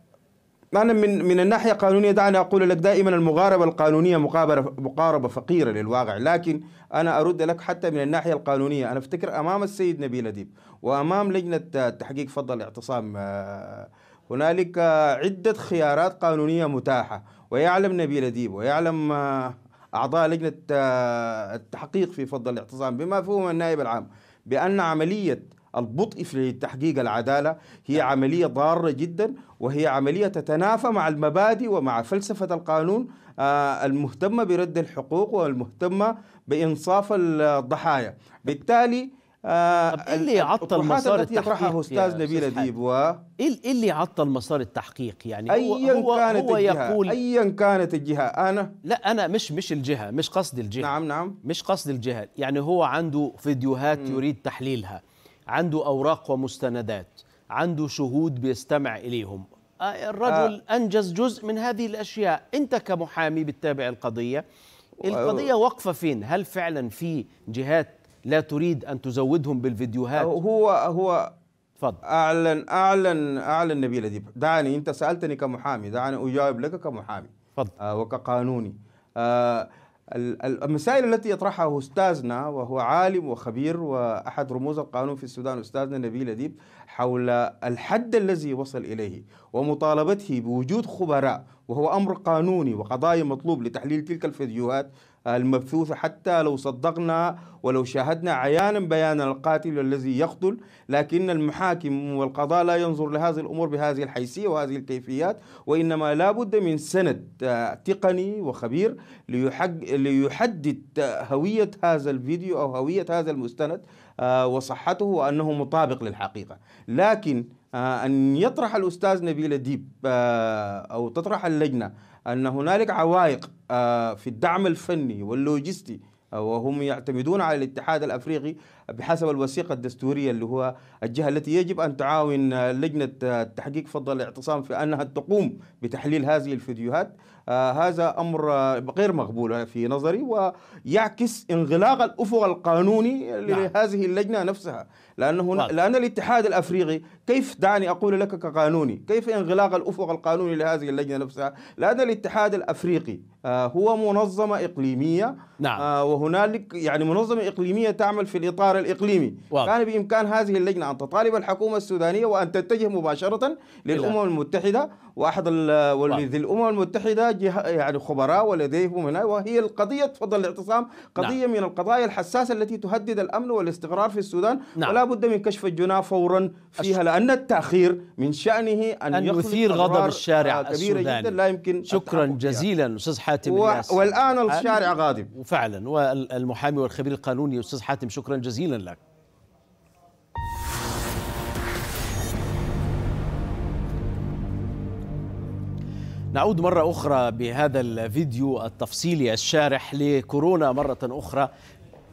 أنا من من الناحية القانونية دعني أقول لك دائما المغاربة القانونية مقاربة مقاربة فقيرة للواقع لكن أنا أرد لك حتى من الناحية القانونية أنا أفتكر أمام السيد نبيل أديب وأمام لجنة تحقيق فضل الاعتصام آه، هنالك عدة خيارات قانونية متاحة ويعلم نبيل أديب ويعلم آه، أعضاء لجنة آه، التحقيق في فضل الاعتصام بما فيهم النائب العام بأن عملية البطء في تحقيق العدالة هي نعم. عملية ضارة جدا وهي عملية تتنافى مع المبادئ ومع فلسفة القانون آه، المهتمة برد الحقوق والمهتمة بإنصاف الضحايا بالتالي آه، طب ايه اللي عطل مسار التحقيق استاذ نبيل اديب و ايه, إيه اللي عطل مسار التحقيق يعني ايا هو كانت هو الجهة يقول ايا كانت الجهه انا لا انا مش مش الجهه مش قصد الجهه نعم نعم مش قصد الجهه يعني هو عنده فيديوهات م. يريد تحليلها عنده أوراق ومستندات عنده شهود بيستمع إليهم آه، الرجل آه. أنجز جزء من هذه الأشياء أنت كمحامي بتتابع القضية القضية وقفة فين هل فعلا في جهات لا تريد أن تزودهم بالفيديوهات هو هو تفضل أعلن أعلن أعلن نبيل أديب دعني أنت سألتني كمحامي دعني أجاوب لك كمحامي تفضل آه وكقانوني آه المسائل التي يطرحها أستاذنا وهو عالم وخبير وأحد رموز القانون في السودان أستاذنا نبيل أديب حول الحد الذي وصل إليه ومطالبته بوجود خبراء وهو أمر قانوني وقضايا مطلوب لتحليل تلك الفيديوهات المبثوثة حتى لو صدقنا ولو شاهدنا عيانا بيان القاتل الذي يقتل لكن المحاكم والقضاء لا ينظر لهذه الأمور بهذه الحيثية وهذه الكيفيات وإنما لا بد من سند آه، تقني وخبير ليحدد آه، هوية هذا الفيديو أو هوية هذا المستند آه، وصحته وأنه مطابق للحقيقة لكن أن يطرح الأستاذ نبيل ديب أو تطرح اللجنة أن هنالك عوائق آه، في الدعم الفني واللوجستي آه، وهم يعتمدون على الاتحاد الافريقي بحسب الوثيقه الدستوريه اللي هو الجهه التي يجب ان تعاون آه، لجنه تحقيق فضل الاعتصام في انها تقوم بتحليل هذه الفيديوهات هذا امر غير مقبول في نظري ويعكس انغلاق الافق القانوني نعم. لهذه اللجنه نفسها لأنه لأن الاتحاد الأفريقي كيف دعني أقول لك كقانوني كيف انغلاق الأفق القانوني لهذه اللجنة نفسها لأن الاتحاد الأفريقي آه، هو منظمة إقليمية نعم. آه، وهنالك يعني منظمة إقليمية تعمل في الإطار الإقليمي واضح. كان بإمكان هذه اللجنة أن تطالب الحكومة السودانية وأن تتجه مباشرة للأمم المتحدة وأحد ولذي الأمم المتحدة يعني خبراء ولديهم هنا وهي القضية تفضل الاعتصام نعم. قضية نعم. من القضايا الحساسة التي تهدد الأمن والاستقرار في السودان نعم. ولا بد من كشف الجناح فورا فيها لأن التأخير من شأنه أن, أن يثير غضب الشارع آه، كبيرة السوداني. جدا لا يمكن شكرا جزيلا أستاذ حاتم و... والآن الشارع غاضب فعلا والمحامي والخبير القانوني أستاذ حاتم شكرا جزيلا لك نعود مرة أخرى بهذا الفيديو التفصيلي الشارح لكورونا مرة أخرى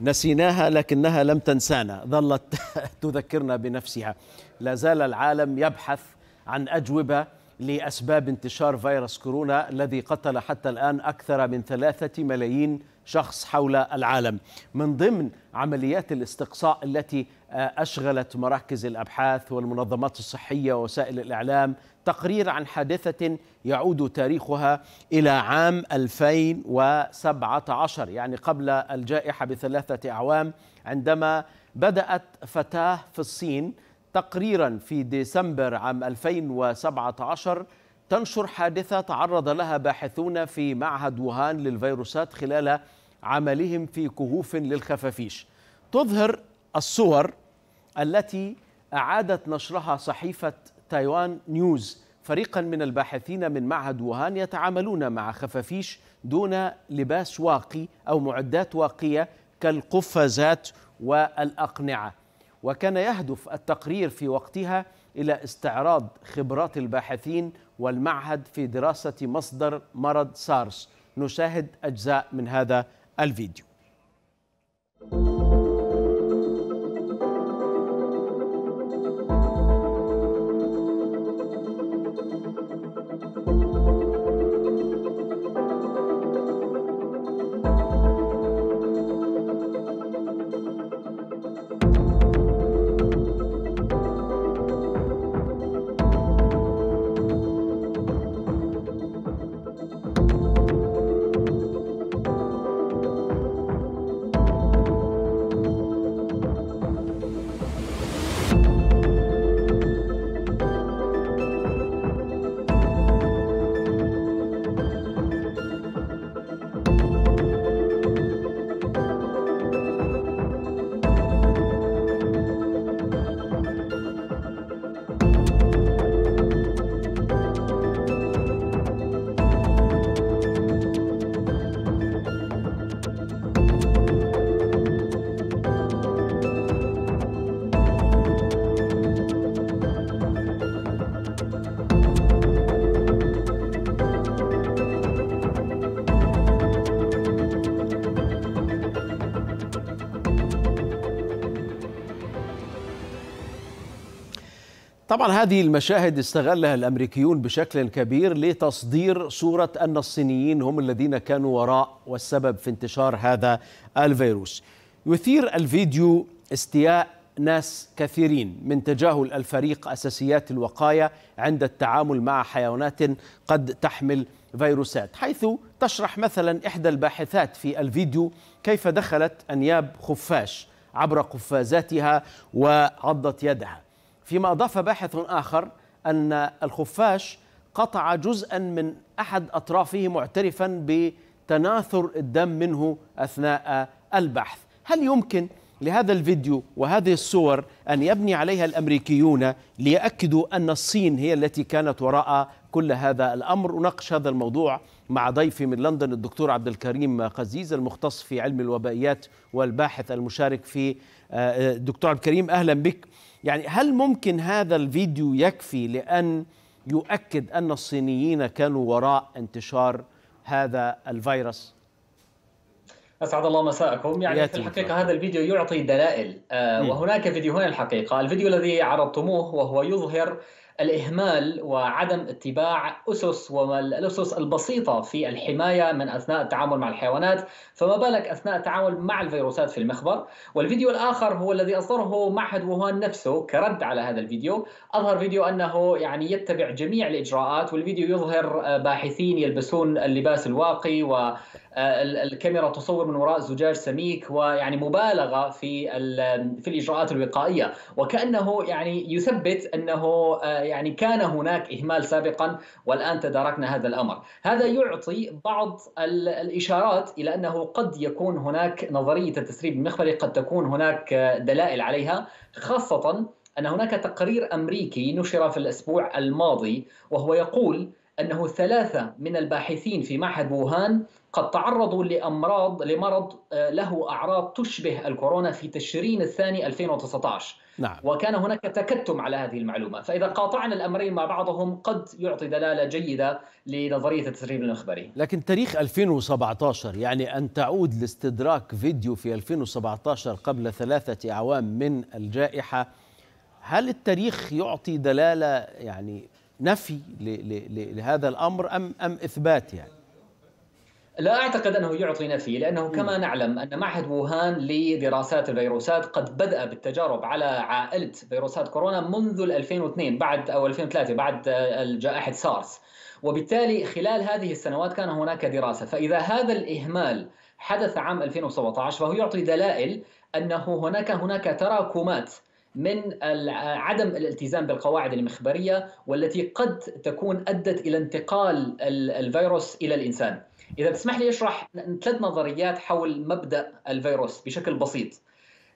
نسيناها لكنها لم تنسانا ظلت تذكرنا بنفسها لا زال العالم يبحث عن أجوبة لأسباب انتشار فيروس كورونا الذي قتل حتى الآن أكثر من ثلاثة ملايين شخص حول العالم من ضمن عمليات الاستقصاء التي آه، أشغلت مراكز الأبحاث والمنظمات الصحية ووسائل الإعلام تقرير عن حادثة يعود تاريخها إلى عام 2017 يعني قبل الجائحة بثلاثة أعوام عندما بدأت فتاة في الصين تقريرا في ديسمبر عام 2017 تنشر حادثة تعرض لها باحثون في معهد ووهان للفيروسات خلال عملهم في كهوف للخفافيش تظهر الصور التي أعادت نشرها صحيفة تايوان نيوز فريقا من الباحثين من معهد ووهان يتعاملون مع خفافيش دون لباس واقي أو معدات واقية كالقفازات والأقنعة وكان يهدف التقرير في وقتها إلى استعراض خبرات الباحثين والمعهد في دراسة مصدر مرض سارس نشاهد أجزاء من هذا الفيديو thank you طبعا هذه المشاهد استغلها الامريكيون بشكل كبير لتصدير صوره ان الصينيين هم الذين كانوا وراء والسبب في انتشار هذا الفيروس. يثير الفيديو استياء ناس كثيرين من تجاهل الفريق اساسيات الوقايه عند التعامل مع حيوانات قد تحمل فيروسات، حيث تشرح مثلا احدى الباحثات في الفيديو كيف دخلت انياب خفاش عبر قفازاتها وعضت يدها. فيما أضاف باحث آخر أن الخفاش قطع جزءا من أحد أطرافه معترفا بتناثر الدم منه أثناء البحث هل يمكن لهذا الفيديو وهذه الصور أن يبني عليها الأمريكيون ليأكدوا أن الصين هي التي كانت وراء كل هذا الأمر أناقش هذا الموضوع مع ضيفي من لندن الدكتور عبد الكريم قزيز المختص في علم الوبائيات والباحث المشارك في آه، آه، دكتور عبد الكريم أهلا بك يعني هل ممكن هذا الفيديو يكفي لأن يؤكد أن الصينيين كانوا وراء انتشار هذا الفيروس؟ اسعد الله مساءكم يعني في الحقيقه هذا الفيديو يعطي دلائل آه، وهناك فيديوهين الحقيقه الفيديو الذي عرضتموه وهو يظهر الإهمال وعدم اتباع أسس والأسس البسيطة في الحماية من أثناء التعامل مع الحيوانات فما بالك أثناء التعامل مع الفيروسات في المخبر والفيديو الآخر هو الذي أصدره معهد ووهان نفسه كرد على هذا الفيديو أظهر فيديو أنه يعني يتبع جميع الإجراءات والفيديو يظهر باحثين يلبسون اللباس الواقي و آه، الكاميرا تصور من وراء زجاج سميك ويعني مبالغه في في الاجراءات الوقائيه وكانه يعني يثبت انه آه، يعني كان هناك إهمال سابقا والآن تداركنا هذا الأمر هذا يعطي بعض الإشارات إلى أنه قد يكون هناك نظرية التسريب المخبري قد تكون هناك دلائل عليها خاصة أن هناك تقرير أمريكي نشر في الأسبوع الماضي وهو يقول أنه ثلاثة من الباحثين في معهد ووهان قد تعرضوا لأمراض لمرض آه، له أعراض تشبه الكورونا في تشرين الثاني 2019 نعم. وكان هناك تكتم على هذه المعلومة فإذا قاطعنا الأمرين مع بعضهم قد يعطي دلالة جيدة لنظرية التسريب الإخباري لكن تاريخ 2017 يعني أن تعود لاستدراك فيديو في 2017 قبل ثلاثة أعوام من الجائحة هل التاريخ يعطي دلالة يعني نفي لهذا الأمر أم, أم إثبات يعني لا اعتقد انه يعطي نفي لانه كما نعلم ان معهد ووهان لدراسات الفيروسات قد بدا بالتجارب على عائله فيروسات كورونا منذ 2002 بعد او 2003 بعد آه، جائحه سارس وبالتالي خلال هذه السنوات كان هناك دراسه فاذا هذا الاهمال حدث عام 2017 فهو يعطي دلائل انه هناك هناك تراكمات من آه، عدم الالتزام بالقواعد المخبريه والتي قد تكون ادت الى انتقال الفيروس الى الانسان. اذا تسمح لي اشرح ثلاث نظريات حول مبدا الفيروس بشكل بسيط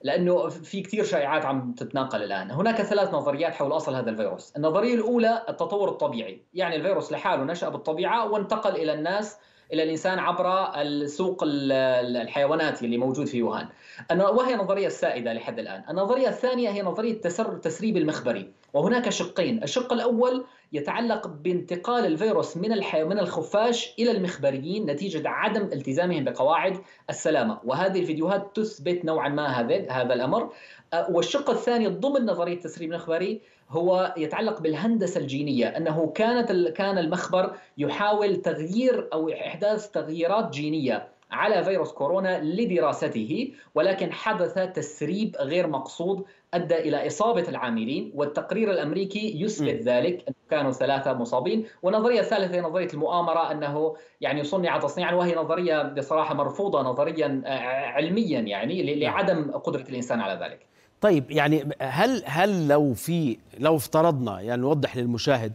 لانه في كثير شائعات عم تتناقل الان، هناك ثلاث نظريات حول اصل هذا الفيروس، النظريه الاولى التطور الطبيعي، يعني الفيروس لحاله نشا بالطبيعه وانتقل الى الناس الى الانسان عبر السوق الحيوانات اللي موجود في يوهان وهي نظريه السائده لحد الان، النظريه الثانيه هي نظريه تسر تسريب المخبري، وهناك شقين الشق الأول يتعلق بانتقال الفيروس من من الخفاش إلى المخبريين نتيجة عدم التزامهم بقواعد السلامة وهذه الفيديوهات تثبت نوعا ما هذا هذا الأمر أه، والشق الثاني ضمن نظرية التسريب المخبري هو يتعلق بالهندسة الجينية أنه كانت كان المخبر يحاول تغيير أو إحداث تغييرات جينية على فيروس كورونا لدراسته ولكن حدث تسريب غير مقصود ادى الى اصابه العاملين والتقرير الامريكي يثبت ذلك كانوا ثلاثه مصابين والنظريه الثالثه هي نظريه المؤامره انه يعني صنع تصنيعا وهي نظريه بصراحه مرفوضه نظريا آه، علميا يعني نعم. لعدم قدره الانسان على ذلك طيب يعني هل هل لو في لو افترضنا يعني نوضح للمشاهد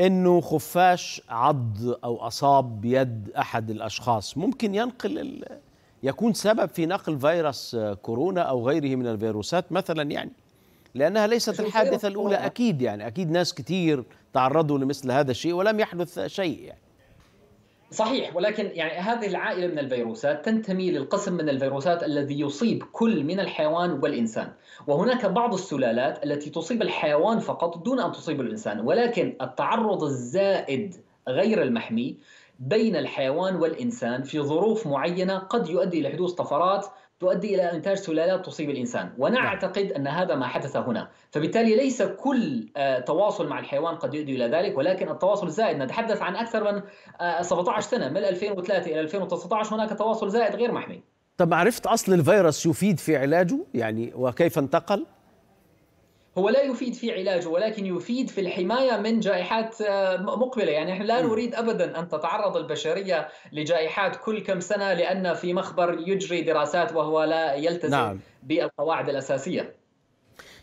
انه خفاش عض او اصاب بيد احد الاشخاص ممكن ينقل ال... يكون سبب في نقل فيروس كورونا او غيره من الفيروسات مثلا يعني لانها ليست الحادثه الاولى اكيد يعني اكيد ناس كتير تعرضوا لمثل هذا الشيء ولم يحدث شيء يعني صحيح ولكن يعني هذه العائله من الفيروسات تنتمي للقسم من الفيروسات الذي يصيب كل من الحيوان والانسان، وهناك بعض السلالات التي تصيب الحيوان فقط دون ان تصيب الانسان، ولكن التعرض الزائد غير المحمي بين الحيوان والانسان في ظروف معينه قد يؤدي الى حدوث طفرات تؤدي إلى إنتاج سلالات تصيب الإنسان ونعتقد نعم. أن هذا ما حدث هنا فبالتالي ليس كل آه، تواصل مع الحيوان قد يؤدي إلى ذلك ولكن التواصل الزائد نتحدث عن أكثر من 17 آه، سنة من 2003 إلى 2019 هناك تواصل زائد غير محمي طب عرفت أصل الفيروس يفيد في علاجه يعني وكيف انتقل؟ هو لا يفيد في علاجه ولكن يفيد في الحمايه من جائحات آه، مقبله، يعني نحن لا نريد ابدا ان تتعرض البشريه لجائحات كل كم سنه لان في مخبر يجري دراسات وهو لا يلتزم نعم. بالقواعد الاساسيه.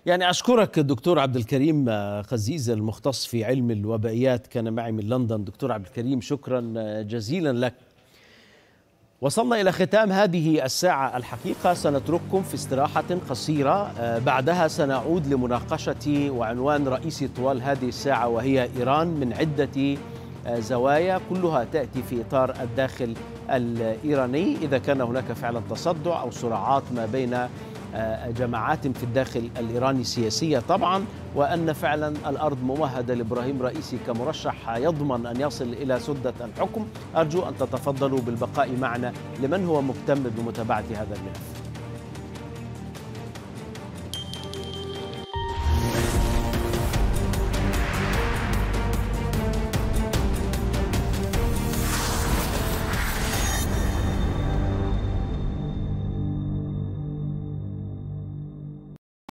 يعني اشكرك الدكتور عبد الكريم آه، خزيز المختص في علم الوبائيات كان معي من لندن، دكتور عبد الكريم شكرا آه، جزيلا لك. وصلنا إلى ختام هذه الساعة الحقيقة سنترككم في استراحة قصيرة آه، بعدها سنعود لمناقشة وعنوان رئيسي طوال هذه الساعة وهي إيران من عدة آه، زوايا كلها تأتي في إطار الداخل الإيراني إذا كان هناك فعلا تصدع أو صراعات ما بين آه، جماعات في الداخل الإيراني سياسية طبعا وأن فعلا الأرض ممهدة لإبراهيم رئيسي كمرشح يضمن أن يصل إلى سدة الحكم أرجو أن تتفضلوا بالبقاء معنا لمن هو مهتم بمتابعة هذا الملف